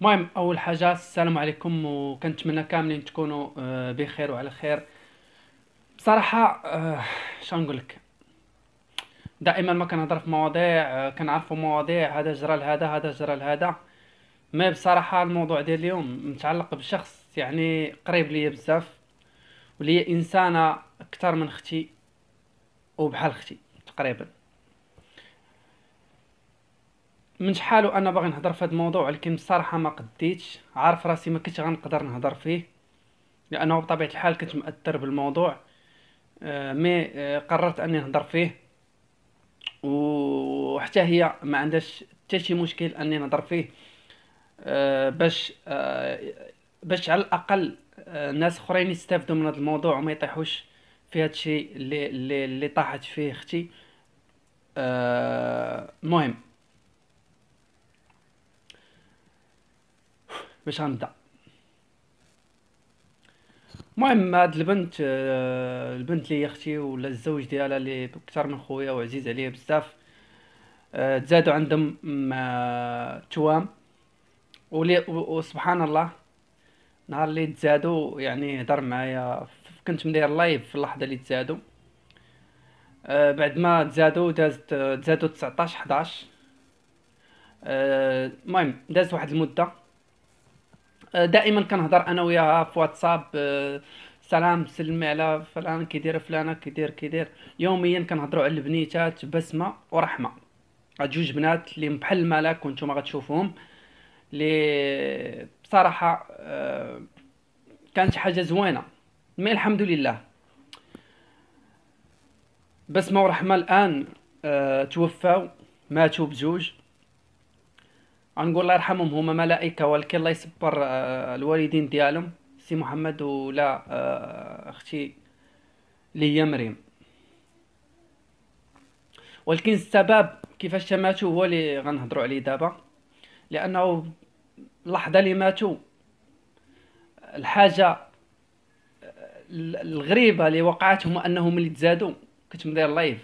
المهم اول حاجه السلام عليكم وكنتمنى كاملين تكونوا آه، بخير وعلى خير بصراحه آه، شنقول لك دائما ما كنهضر في مواضيع آه، كنعرفوا مواضيع هذا جرى لهذا هذا جرى لهذا ما بصراحه الموضوع ديال اليوم متعلق بشخص يعني قريب ليا بزاف وليا انسانه اكثر من اختي وبحال اختي تقريبا من شحال وانا باغي نهضر في هذا الموضوع ولكن بصراحه ما قديتش عارف راسي ما كنتش غنقدر نهضر فيه لانه بطبيعه الحال كنت مأثر بالموضوع آه مي آه قررت اني نهضر فيه وحتى هي ما عندهاش حتى شي مشكل اني نهضر فيه آه باش آه، باش على الاقل آه، ناس اخرين يستافدوا من هذا الموضوع وما يطيحوش في هذا الشيء اللي, اللي اللي طاحت فيه اختي المهم آه، باش غنبدا المهم هاد البنت آه، البنت اللي هي اختي ولا الزوج ديالها اللي اكثر من خويا وعزيز عليا بزاف آه، تزادوا عندهم آه، توام ولي وسبحان الله نهار اللي تزادوا يعني هضر معايا كنت مدير لايف في اللحظه اللي تزادوا بعد ما تزادوا دازت تزادوا 19 11 المهم دازت واحد المده دائما كنهضر انا وياها في واتساب آه، سلام سلمي على فلان كيدير فلانه كيدير كيدير يوميا كنهضروا على البنيتات بسمه ورحمه هاد جوج بنات اللي بحال الملاك وانتم غتشوفوهم اللي بصراحه آه، كانت حاجه زوينه مي الحمد لله بسمه ورحمه الان آه، توفاو ماتوا بجوج غنقول الله يرحمهم هما ملائكه ولكن الله يصبر آه، الوالدين ديالهم سي محمد ولا آه، اختي ليا مريم ولكن السبب كيفاش ماتوا هو اللي غنهضروا عليه دابا لانه اللحظه اللي ماتوا الحاجه آه، الغريبه اللي وقعت هما انهم اللي تزادوا كنت مدير لايف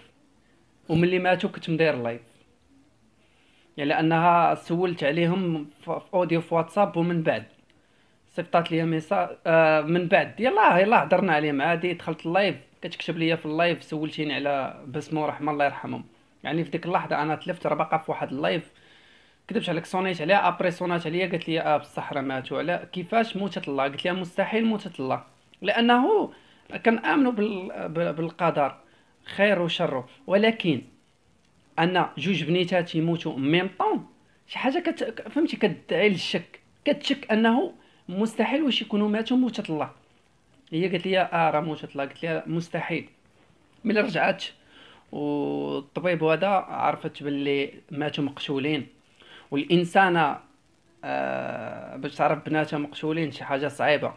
وملي ماتوا كنت مدير لايف يعني لانها سولت عليهم في اوديو في واتساب ومن بعد صيفطات لي ميساج آه من بعد يلا يلا هضرنا عليهم عادي دخلت اللايف كتكتب لي في اللايف سولتيني على بسمو رحمه الله يرحمهم يعني في ديك اللحظه انا تلفت راه باقا في واحد اللايف كذبش عليك صونيت عليها ابري صونات عليا قالت لي اه بصح راه ماتوا على كيفاش موتت الله قلت لها مستحيل موتت الله لانه كنامنوا بالقدر خير وشره ولكن ان جوج بنيتات يموتوا ميم طون شي حاجه كت... فهمتي كتدعي للشك كتشك انه مستحيل واش يكونوا ماتوا موتة الله هي قالت لي اه راه موتة الله قلت لها آه، مستحيل ملي رجعت والطبيب هذا عرفت باللي ماتوا مقتولين والانسانه آه باش تعرف بناتها مقتولين شي حاجه صعيبه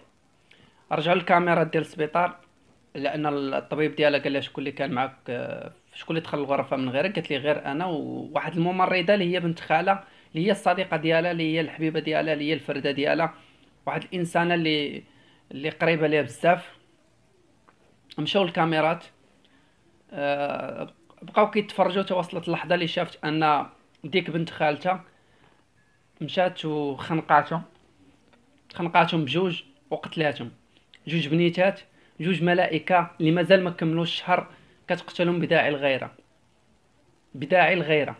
رجعوا الكاميرا ديال السبيطار لان الطبيب ديالها قال لها شكون اللي كان معاك آه، شكون اللي دخل الغرفه من غيرك قالت لي غير انا وواحد الممرضه اللي هي بنت خاله اللي هي الصديقه ديالها اللي هي الحبيبه ديالها اللي هي الفرده ديالها واحد الانسانه اللي اللي قريبه ليها بزاف مشاو الكاميرات آه، بقاو كيتفرجوا حتى وصلت اللحظه اللي شافت ان ديك بنت خالتها مشات وخنقاتهم خنقاتهم بجوج وقتلاتهم جوج بنيتات جوج ملائكه اللي مازال ما كملوش الشهر كتقتلهم بداعي الغيره بداعي الغيره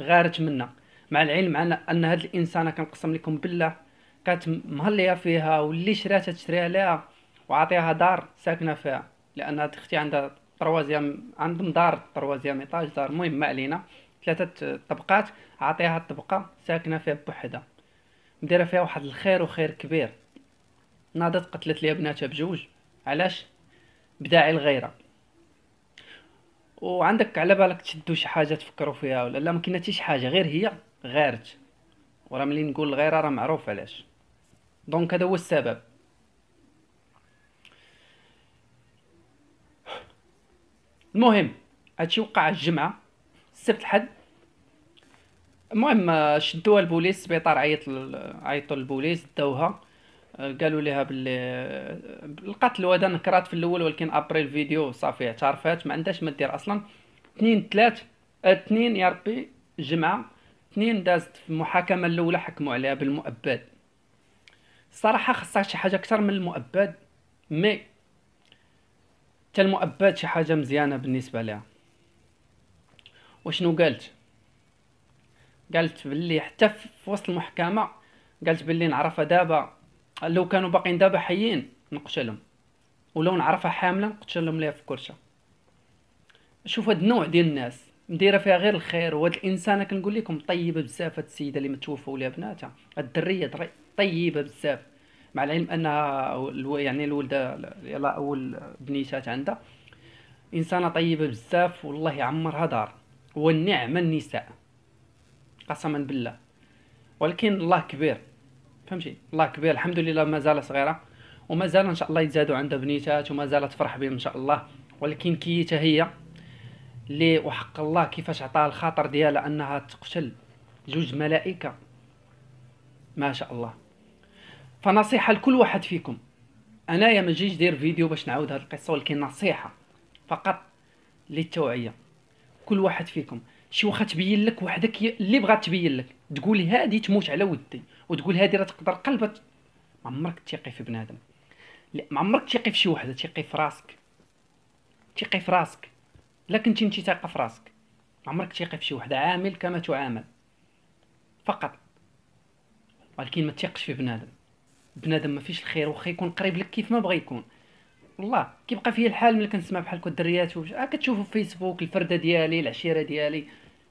غارت منا مع العلم عن ان هاد الانسانه كنقسم لكم بالله كانت مهليه فيها واللي شراتها تشريها لها وعطيها دار ساكنه فيها لان هاد اختي عندها طروازيام عندهم دار طروازيام ايطاج دار مهم ما علينا ثلاثه طبقات عطيها الطبقه ساكنه فيها بوحدها مديره فيها واحد الخير وخير كبير ناضت قتلت ليها بناتها بجوج علاش بداعي الغيره وعندك على بالك تشدو شي حاجه تفكروا فيها ولا لا ما كاينه حتى شي حاجه غير هي غارت وراه ملي نقول الغيره راه معروف علاش دونك هذا هو السبب المهم هادشي وقع الجمعه السبت الحد المهم شدوها البوليس السبيطار عيط عيطوا البوليس داوها قالوا لها باللي القتل وهذا نكرات في الاول ولكن ابري الفيديو صافي اعترفات ما عندهاش ما دير اصلا اثنين ثلاث اثنين يا ربي جمعه اثنين دازت في المحاكمه الاولى حكموا عليها بالمؤبد الصراحه خصها شي حاجه اكثر من المؤبد مي حتى المؤبد شي حاجه مزيانه بالنسبه لها وشنو قالت قالت باللي حتى في وسط المحكمه قالت باللي نعرفها دابا لو كانوا باقيين دابا حيين نقتلهم ولو نعرفها حامله نقتلهم ليها في كرشه شوف هاد النوع ديال الناس مديره فيها غير الخير وهاد الانسانه كنقول لكم طيبه بزاف هاد السيده اللي متوفى ولا بناتها هاد الدريه طيبه بزاف مع العلم انها يعني الولده يلا اول بنيتات عندها انسانه طيبه بزاف والله يعمرها دار والنعمه النساء قسما بالله ولكن الله كبير فهمتي الله كبير الحمد لله مازال صغيره ومازال ان شاء الله يتزادوا عندها بنيتات ومازال تفرح بهم ان شاء الله ولكن كيتا هي اللي وحق الله كيفاش عطاها الخاطر ديالها انها تقتل جوج ملائكه ما شاء الله فنصيحه لكل واحد فيكم انايا ما جيش دير فيديو باش نعاود هذه القصه ولكن نصيحه فقط للتوعيه كل واحد فيكم شي واخا تبين لك وحدك اللي بغات تبين لك تقول هذه تموت على ودي وتقول هذه راه تقدر قلبت ما عمرك تيقي في بنادم لا ما عمرك تيقي في شي وحده تيقي في راسك تيقي في راسك لا كنتي انت تاقه في راسك ما عمرك تيقي في شي وحده عامل كما تعامل فقط ولكن ما تيقش في بنادم بنادم ما فيش الخير واخا يكون قريب لك كيف ما بغى يكون والله كيبقى فيا الحال ملي كنسمع بحال هكا الدريات آه كتشوفوا في فيسبوك الفرده ديالي العشيره ديالي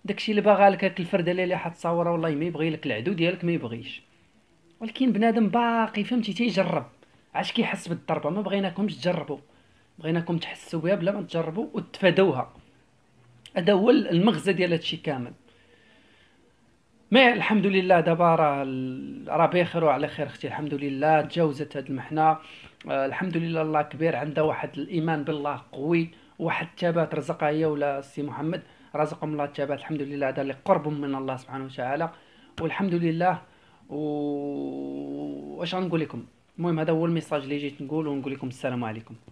داكشي اللي باغا لك هاك الفرد اللي حط صوره والله ما يبغي لك العدو ديالك ما يبغيش ولكن بنادم باقي فهمتي تيجرب عاش كيحس بالضربه ما بغيناكمش تجربوا بغيناكم تحسوا بها بلا ما تجربوا وتفادوها هذا هو المغزى ديال هادشي كامل ما الحمد لله دابا راه راه بخير وعلى خير اختي الحمد لله تجاوزت هاد المحنه آه الحمد لله الله كبير عندها واحد الايمان بالله قوي واحد الثبات رزقها هي ولا سي محمد رزقهم الله التوبة الحمد لله هذا اللي قرب من الله سبحانه وتعالى والحمد لله و واش غنقول لكم المهم هذا هو الميساج اللي جيت نقول ونقول لكم السلام عليكم